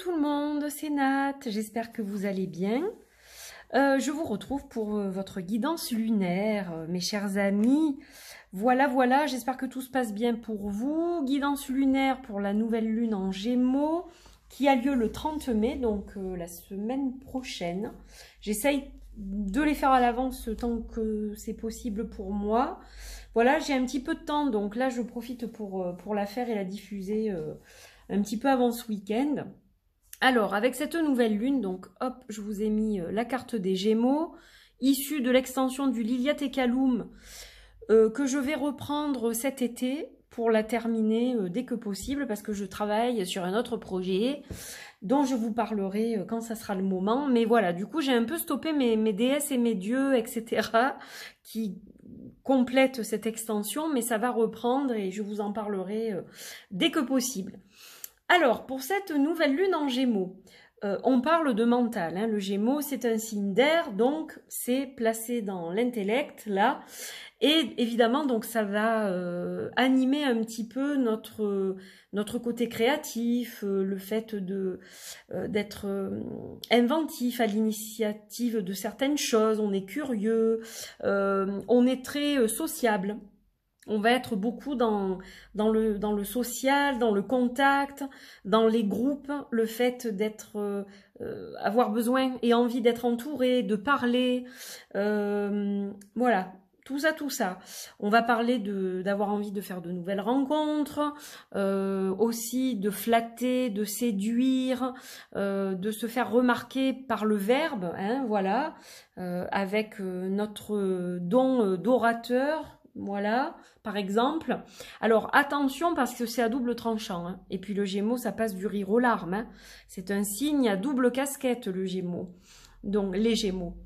tout le monde, c'est Nat, j'espère que vous allez bien. Euh, je vous retrouve pour euh, votre guidance lunaire, euh, mes chers amis. Voilà, voilà, j'espère que tout se passe bien pour vous. Guidance lunaire pour la nouvelle lune en Gémeaux qui a lieu le 30 mai, donc la semaine prochaine. J'essaye de les faire à l'avance tant que c'est possible pour moi. Voilà, j'ai un petit peu de temps, donc là je profite pour, pour la faire et la diffuser un petit peu avant ce week-end. Alors, avec cette nouvelle lune, donc hop, je vous ai mis euh, la carte des Gémeaux, issue de l'extension du Liliat et euh, que je vais reprendre cet été pour la terminer euh, dès que possible, parce que je travaille sur un autre projet dont je vous parlerai quand ça sera le moment. Mais voilà, du coup, j'ai un peu stoppé mes, mes déesses et mes dieux, etc., qui complètent cette extension, mais ça va reprendre et je vous en parlerai dès que possible. Alors, pour cette nouvelle lune en gémeaux, euh, on parle de mental. Hein. Le gémeaux, c'est un signe d'air, donc c'est placé dans l'intellect, là. Et évidemment, donc ça va euh, animer un petit peu notre, notre côté créatif, euh, le fait de d'être inventif à l'initiative de certaines choses, on est curieux, on est très sociable on va être beaucoup dans, le, social, dans le contact, dans les groupes, le fait d'être, euh, euh, avoir besoin et envie d'être entouré, de parler, euh, voilà. Tout ça, tout ça. On va parler d'avoir envie de faire de nouvelles rencontres, aussi de flatter, de séduire, de se faire remarquer par le verbe, hein, voilà, avec notre don d'orateur, voilà, par exemple. Alors attention parce que c'est à double tranchant. Hein. Et puis le Gémeaux, ça passe du rire aux larmes. Hein. C'est un signe à double casquette, le Gémeaux. Donc les Gémeaux.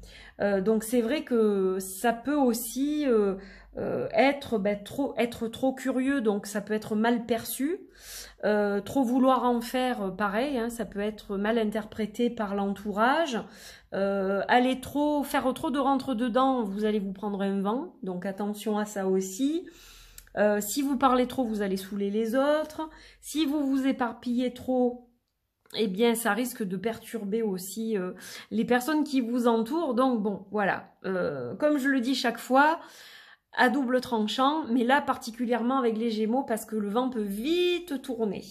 Euh, donc c'est vrai que ça peut aussi euh, euh, être ben, trop être trop curieux, donc ça peut être mal perçu. trop vouloir en faire, pareil, hein, ça peut être mal interprété par l'entourage. aller trop faire trop de rentre dedans, vous allez vous prendre un vent, donc attention à ça aussi. si vous parlez trop, vous allez saouler les autres. Si vous vous éparpillez trop, eh bien ça risque de perturber aussi euh, les personnes qui vous entourent. Donc bon, voilà, euh, comme je le dis chaque fois, à double tranchant, mais là particulièrement avec les Gémeaux parce que le vent peut vite tourner.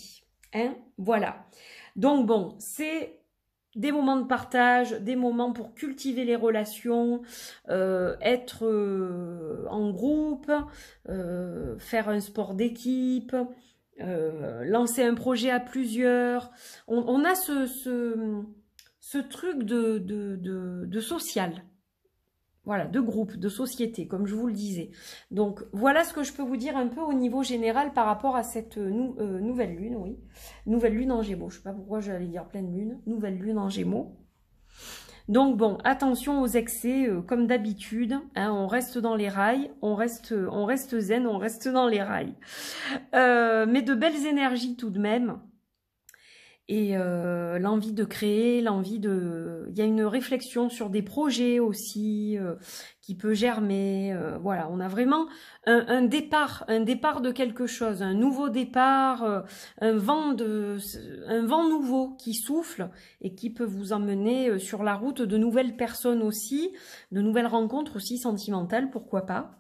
Hein voilà. Donc bon, c'est des moments de partage, des moments pour cultiver les relations, euh, être en groupe, faire un sport d'équipe, euh, lancer un projet à plusieurs. On, a ce, ce, truc de, de, social. Voilà, de groupe, de société, comme je vous le disais. Donc, voilà ce que je peux vous dire un peu au niveau général par rapport à cette euh, euh, nouvelle lune, oui. Nouvelle lune en gémeaux. Je ne sais pas pourquoi j'allais dire pleine lune. Nouvelle lune en gémeaux. Donc bon, attention aux excès, euh, comme d'habitude, hein, on reste dans les rails, on reste, on reste zen, on reste dans les rails. Euh, mais de belles énergies tout de même et euh, l'envie de créer, l'envie de... Il y a une réflexion sur des projets aussi euh, qui peut germer. Euh, voilà, on a vraiment un, un, départ, un départ de quelque chose, un nouveau départ, un vent de, un vent nouveau qui souffle et qui peut vous emmener sur la route de nouvelles personnes aussi, de nouvelles rencontres aussi sentimentales, pourquoi pas.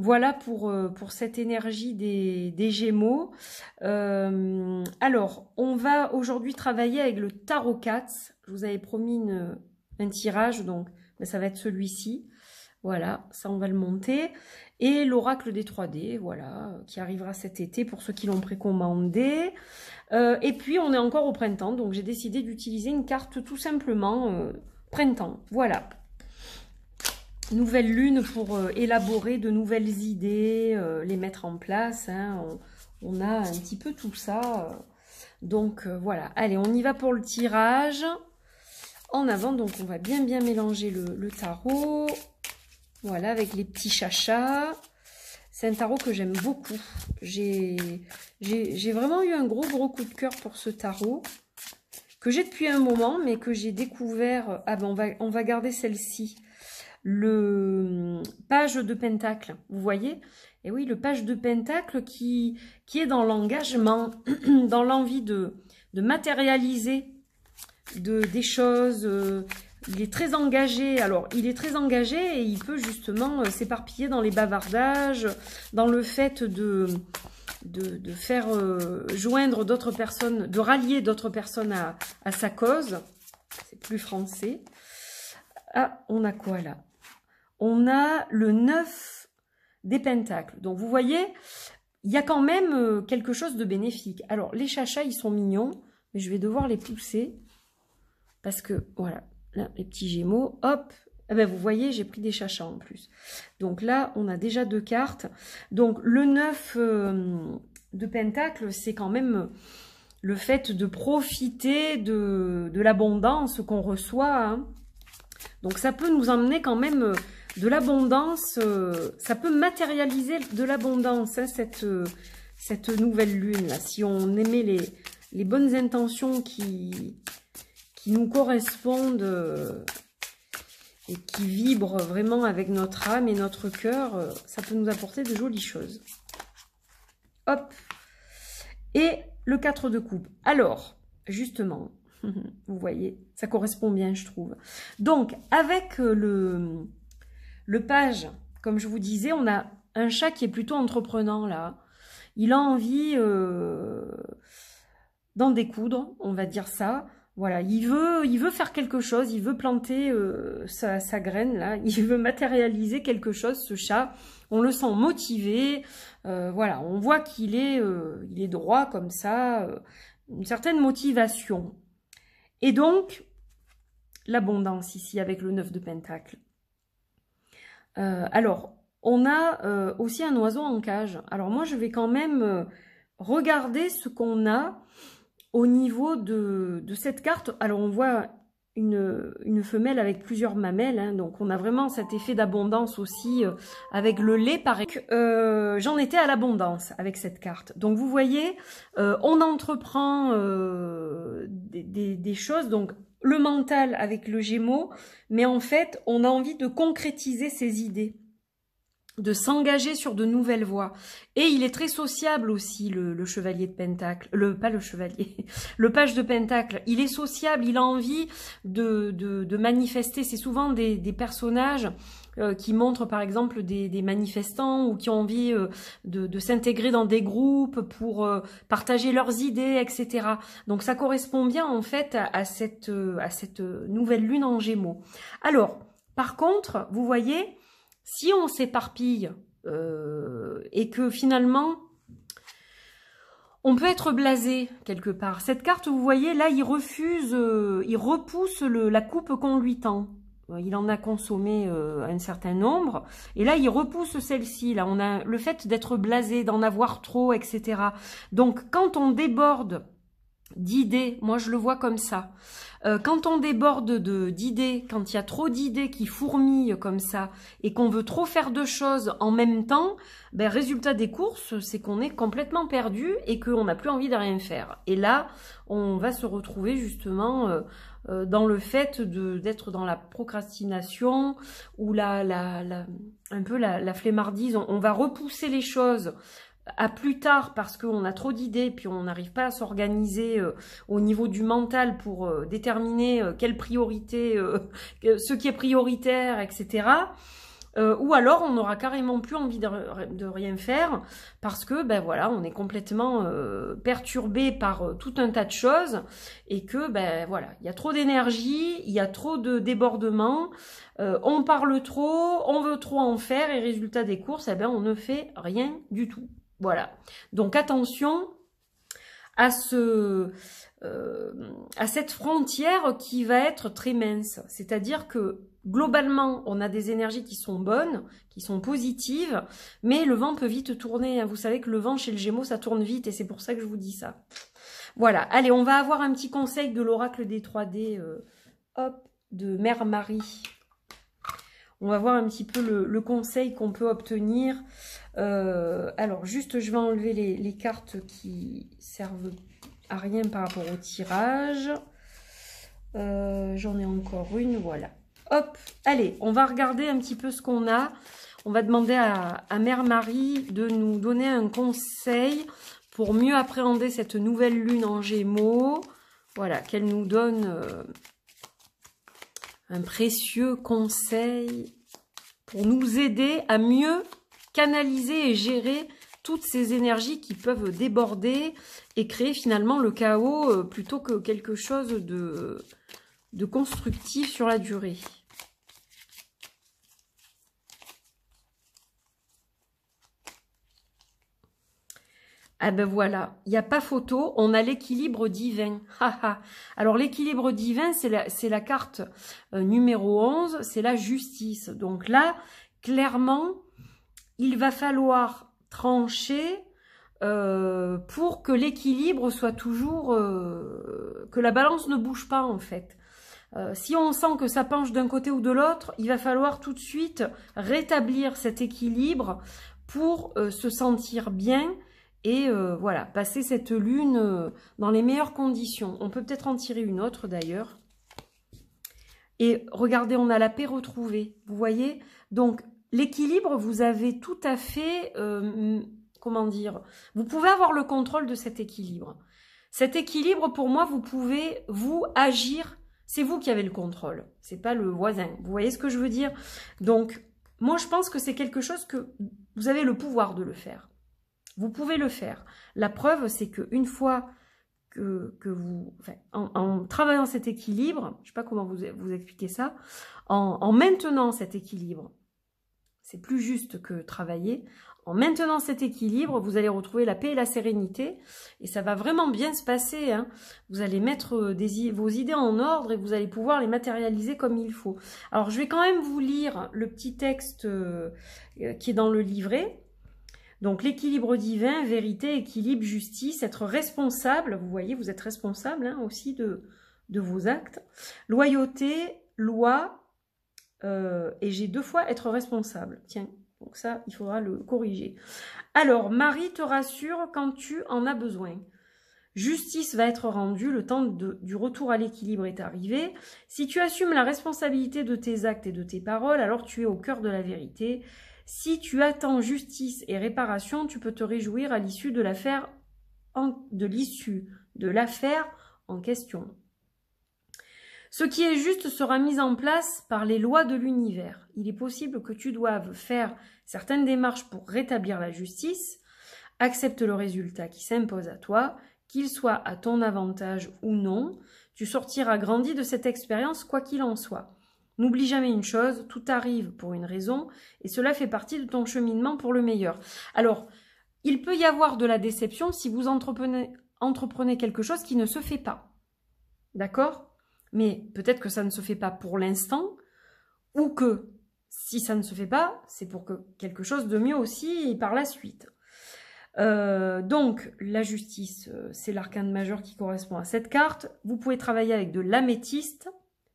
Voilà pour, euh, pour cette énergie des, Gémeaux. Euh, alors, on va aujourd'hui travailler avec le Tarot 4. Je vous avais promis une, un tirage, donc ça va être celui-ci. Voilà, ça on va le monter. Et l'oracle des 3D, voilà, qui arrivera cet été pour ceux qui l'ont précommandé. Euh, et puis on est encore au printemps, donc j'ai décidé d'utiliser une carte tout simplement printemps. Voilà nouvelle lune pour euh, élaborer de nouvelles idées, euh, les mettre en place. Hein. On, a un petit peu tout ça. Euh. Donc voilà, allez, on y va pour le tirage. En avant, donc on va bien bien mélanger le, tarot. Voilà, avec les petits chachas. C'est un tarot que j'aime beaucoup. J'ai vraiment eu un gros gros coup de cœur pour ce tarot que j'ai depuis un moment, mais que j'ai découvert... Ah ben on va, on va garder celle-ci le hum, page de pentacle. Vous voyez Et oui, le page de pentacle qui, qui est dans l'engagement, dans l'envie de, de matérialiser de, des choses. Euh, il est très engagé. Alors, il est très engagé et il peut justement euh, s'éparpiller dans les bavardages, dans le fait de, de, faire euh, joindre d'autres personnes, de rallier d'autres personnes à, sa cause. C'est plus français. Ah, on a quoi là on a le 9 des pentacles. Donc vous voyez, il y a quand même euh, quelque chose de bénéfique. Alors les chachas, ils sont mignons, mais je vais devoir les pousser parce que voilà, les petits gémeaux, hop, eh ben, vous voyez, j'ai pris des chachas en plus. Donc là, on a déjà deux cartes. Donc le 9 euh, de Pentacles, c'est quand même le fait de profiter de, l'abondance qu'on reçoit. Hein. Donc ça peut nous emmener quand même euh, de l'abondance, euh, ça peut matérialiser de l'abondance, hein, cette, euh, cette nouvelle lune. Là. Si on aimait les, les bonnes intentions qui, qui nous correspondent euh, et qui vibrent vraiment avec notre âme et notre cœur, ça peut nous apporter de jolies choses. Hop Et le 4 de coupe. Alors, justement, vous voyez, ça correspond bien, je trouve. Donc, avec le le page, comme je vous disais, on a un chat qui est plutôt entreprenant là. Il a envie euh, d'en découdre, on va dire ça. Voilà, il veut, il veut faire quelque chose, il veut planter euh, sa, graine là, il veut matérialiser quelque chose. Ce chat, on le sent motivé. Euh, voilà, on voit qu'il est, il est droit comme ça, une certaine motivation. Et donc, l'abondance ici avec le 9 de Pentacle. Euh, alors, on a euh, aussi un oiseau en cage. Alors moi, je vais quand même euh, regarder ce qu'on a au niveau de, cette carte. Alors on voit une, femelle avec plusieurs mamelles, hein. donc on a vraiment cet effet d'abondance aussi avec le lait. Par j'en étais à l'abondance avec cette carte. Donc vous voyez, on entreprend des, des, choses. Donc le mental avec le gémeau, mais en fait, on a envie de concrétiser ses idées de s'engager sur de nouvelles voies. Et il est très sociable aussi, le, le, chevalier de pentacle. Le, pas le chevalier, le page de pentacle. Il est sociable, il a envie de, de, de manifester. C'est souvent des personnages euh, qui montrent par exemple des, manifestants ou qui ont envie euh, de, s'intégrer dans des groupes pour euh, partager leurs idées, etc. Donc ça correspond bien en fait à, cette, à cette nouvelle lune en gémeaux. Alors, par contre, vous voyez, si on s'éparpille et que finalement on peut être blasé quelque part. Cette carte, vous voyez, là, il refuse, il repousse le, la coupe qu'on lui tend. Euh, il en a consommé euh, un certain nombre, et là il repousse celle-ci. Là, on a le fait d'être blasé, d'en avoir trop, etc. Donc, quand on déborde d'idées, moi je le vois comme ça. Euh, quand on déborde de d'idées, quand il y a trop d'idées qui fourmillent comme ça et qu'on veut trop faire deux choses en même temps, ben, résultat des courses, c'est qu'on est complètement perdu et qu'on n'a plus envie de rien faire. Et là, on va se retrouver justement euh, euh, dans le fait d'être dans la procrastination ou la, la, un peu la, la on va repousser les choses à plus tard parce qu'on a trop d'idées, puis on n'arrive pas à s'organiser euh, au niveau du mental pour euh, déterminer euh, quelle priorité, ce qui est prioritaire, etc. ou alors on n'aura carrément plus envie de, de, rien faire parce que ben voilà on est complètement perturbé par tout un tas de choses et que ben voilà il y a trop d'énergie, il y a trop de débordements, on parle trop, on veut trop en faire et résultat des courses eh ben on ne fait rien du tout. Voilà. Donc attention à, ce, euh, à cette frontière qui va être très mince. C'est-à-dire que globalement, on a des énergies qui sont bonnes, qui sont positives, mais le vent peut vite tourner. Hein. Vous savez que le vent chez le Gémeaux, ça tourne vite et c'est pour ça que je vous dis ça. Voilà. Allez, on va avoir un petit conseil de l'oracle des 3D. Euh, hop de Mère Marie. On va voir un petit peu le conseil qu'on peut obtenir euh, alors, juste, je vais enlever les, cartes qui servent à rien par rapport au tirage. Euh, j'en ai encore une, voilà. Hop, allez, on va regarder un petit peu ce qu'on a. On va demander à, Mère Marie de nous donner un conseil pour mieux appréhender cette nouvelle lune en gémeaux. Voilà, qu'elle nous donne euh, un précieux conseil pour nous aider à mieux canaliser et gérer toutes ces énergies qui peuvent déborder et créer finalement le chaos euh, plutôt que quelque chose de, constructif sur la durée. Ah ben voilà, il n'y a pas photo, on a l'équilibre divin. Alors l'équilibre divin, c'est la, la, carte euh, numéro 11, c'est la justice. Donc là, clairement, il va falloir trancher euh, pour que l'équilibre soit toujours... Euh, que la balance ne bouge pas en fait. Euh, si on sent que ça penche d'un côté ou de l'autre, il va falloir tout de suite rétablir cet équilibre pour se sentir bien et voilà, passer cette lune dans les meilleures conditions. On peut peut-être en tirer une autre d'ailleurs. Et regardez, on a la paix retrouvée, vous voyez Donc l'équilibre, vous avez tout à fait, euh, comment dire, vous pouvez avoir le contrôle de cet équilibre. Cet équilibre, pour moi, vous pouvez, vous, agir. C'est vous qui avez le contrôle. C'est pas le voisin. Vous voyez ce que je veux dire Donc, moi, je pense que c'est quelque chose que vous avez le pouvoir de le faire. Vous pouvez le faire. La preuve, c'est qu'une fois que, vous... Enfin, en, travaillant cet équilibre, je ne sais pas comment vous, vous expliquer ça, en, maintenant cet équilibre, c'est plus juste que travailler. En maintenant cet équilibre, vous allez retrouver la paix et la sérénité et ça va vraiment bien se passer. Hein. Vous allez mettre euh, vos idées en ordre et vous allez pouvoir les matérialiser comme il faut. Alors je vais quand même vous lire le petit texte euh, euh, qui est dans le livret. Donc l'équilibre divin, vérité, équilibre, justice, être responsable, vous voyez, vous êtes responsable hein, aussi de vos actes, loyauté, loi, euh, et j'ai deux fois être responsable. Tiens, donc ça, il faudra le corriger. Alors, Marie te rassure quand tu en as besoin. Justice va être rendue, le temps du retour à l'équilibre est arrivé. Si tu assumes la responsabilité de tes actes et de tes paroles, alors tu es au cœur de la vérité. Si tu attends justice et réparation, tu peux te réjouir à l'issue de l'affaire de l'issue de l'affaire en question. Ce qui est juste sera mis en place par les lois de l'univers. Il est possible que tu doives faire certaines démarches pour rétablir la justice. Accepte le résultat qui s'impose à toi, qu'il soit à ton avantage ou non. Tu sortiras grandi de cette expérience quoi qu'il en soit. N'oublie jamais une chose, tout arrive pour une raison et cela fait partie de ton cheminement pour le meilleur. Alors, il peut y avoir de la déception si vous entreprenez, entreprenez quelque chose qui ne se fait pas. D'accord mais peut-être que ça ne se fait pas pour l'instant, ou que si ça ne se fait pas, c'est pour que quelque chose de mieux aussi par la suite. Euh, donc, la justice, euh, c'est l'arcane majeur qui correspond à cette carte. Vous pouvez travailler avec de l'améthyste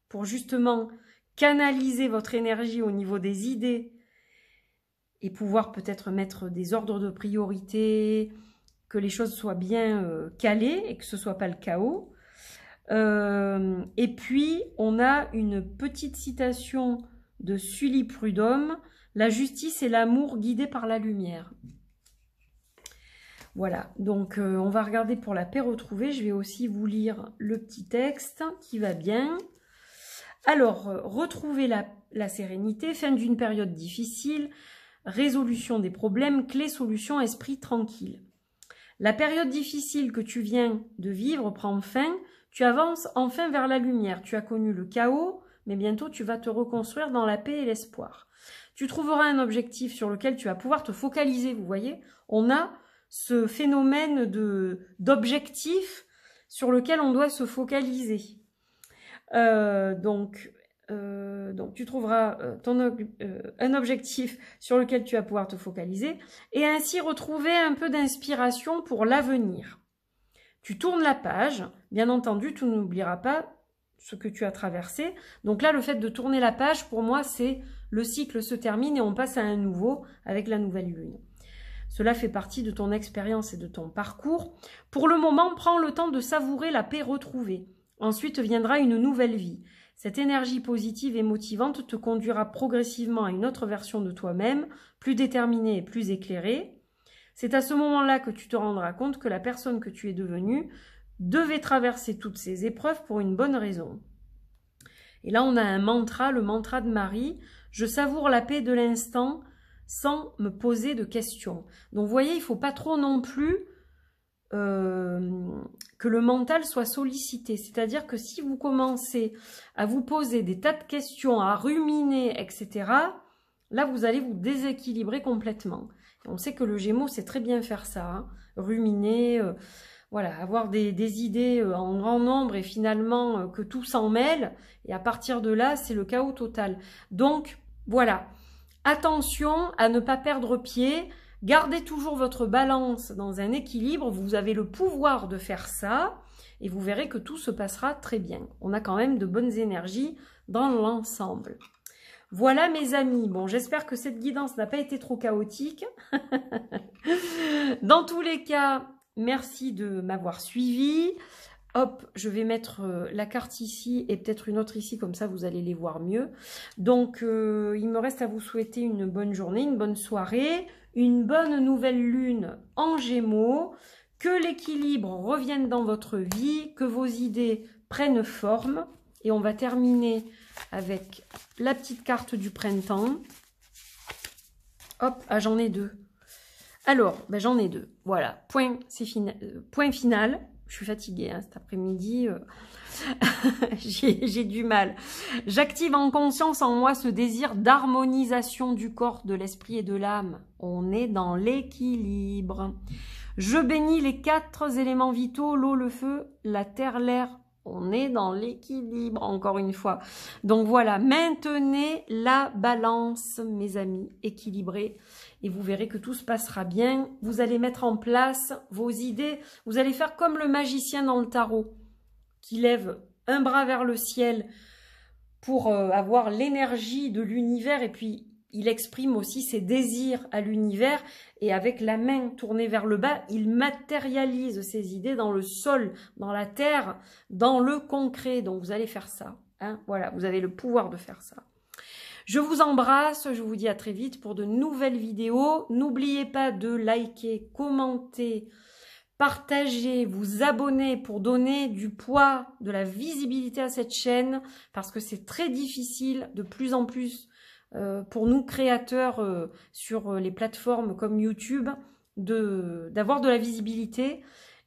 pour justement canaliser votre énergie au niveau des idées et pouvoir peut-être mettre des ordres de priorité, que les choses soient bien euh, calées et que ce ne soit pas le chaos. Euh, et puis, on a une petite citation de Sully Prudhomme, La justice et l'amour guidés par la lumière. Voilà, donc euh, on va regarder pour la paix retrouvée. Je vais aussi vous lire le petit texte qui va bien. Alors, euh, retrouver la, la sérénité, fin d'une période difficile, résolution des problèmes, clé solution, esprit tranquille. La période difficile que tu viens de vivre prend fin, tu avances enfin vers la lumière. Tu as connu le chaos, mais bientôt tu vas te reconstruire dans la paix et l'espoir. Tu trouveras un objectif sur lequel tu vas pouvoir te focaliser, vous voyez. On a ce phénomène de d'objectif sur lequel on doit se focaliser. Euh, donc, euh, donc tu trouveras euh, ton, un objectif sur lequel tu vas pouvoir te focaliser et ainsi retrouver un peu d'inspiration pour l'avenir. Tu tournes la page, Bien entendu, tu n'oublieras pas ce que tu as traversé. Donc là, le fait de tourner la page, pour moi, c'est le cycle se termine et on passe à un nouveau avec la nouvelle lune. Cela fait partie de ton expérience et de ton parcours. Pour le moment, prends le temps de savourer la paix retrouvée. Ensuite viendra une nouvelle vie. Cette énergie positive et motivante te conduira progressivement à une autre version de toi-même, plus déterminée et plus éclairée. C'est à ce moment-là que tu te rendras compte que la personne que tu es devenue devait traverser toutes ces épreuves pour une bonne raison. Et là, on a un mantra, le mantra de Marie. Je savoure la paix de l'instant sans me poser de questions. Donc, vous voyez, il ne faut pas trop non plus euh, que le mental soit sollicité. C'est-à-dire que si vous commencez à vous poser des tas de questions, à ruminer, etc., là, vous allez vous déséquilibrer complètement. on sait que le Gémeaux sait très bien faire ça, hein. ruminer. Euh, voilà, avoir des, des, idées euh, en grand nombre et finalement euh, que tout s'en mêle. Et à partir de là, c'est le chaos total. Donc, voilà. Attention à ne pas perdre pied. Gardez toujours votre balance dans un équilibre. Vous avez le pouvoir de faire ça et vous verrez que tout se passera très bien. On a quand même de bonnes énergies dans l'ensemble. Voilà mes amis, bon j'espère que cette guidance n'a pas été trop chaotique. dans tous les cas, Merci de m'avoir suivi. Hop, je vais mettre euh, la carte ici et peut-être une autre ici, comme ça vous allez les voir mieux. Donc, euh, il me reste à vous souhaiter une bonne journée, une bonne soirée, une bonne nouvelle lune en gémeaux, que l'équilibre revienne dans votre vie, que vos idées prennent forme. Et on va terminer avec la petite carte du printemps. Hop, ah, j'en ai deux. Alors, ben, j'en ai deux. Voilà, point, euh, point final. Je suis fatiguée hein, cet après-midi. Euh. J'ai du mal. J'active en conscience en moi ce désir d'harmonisation du corps, de l'esprit et de l'âme. On est dans l'équilibre. Je bénis les quatre éléments vitaux, l'eau, le feu, la terre, l'air. On est dans l'équilibre, encore une fois. Donc voilà, maintenez la balance, mes amis, équilibrés et vous verrez que tout se passera bien. Vous allez mettre en place vos idées. Vous allez faire comme le magicien dans le tarot qui lève un bras vers le ciel pour euh, avoir l'énergie de l'univers et puis il exprime aussi ses désirs à l'univers et avec la main tournée vers le bas, il matérialise ses idées dans le sol, dans la terre, dans le concret. Donc vous allez faire ça. Hein. voilà, vous avez le pouvoir de faire ça. Je vous embrasse, je vous dis à très vite pour de nouvelles vidéos. N'oubliez pas de liker, commenter, partager, vous abonner pour donner du poids, de la visibilité à cette chaîne parce que c'est très difficile de plus en plus euh, pour nous créateurs euh, sur euh, les plateformes comme YouTube d'avoir de, la visibilité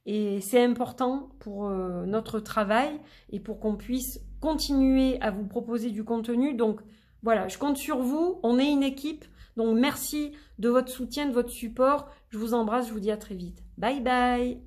et c'est important pour notre travail et pour qu'on puisse continuer à vous proposer du contenu. Donc voilà, je compte sur vous. On est une équipe. Donc merci de votre soutien, de votre support. Je vous embrasse, je vous dis à très vite. Bye bye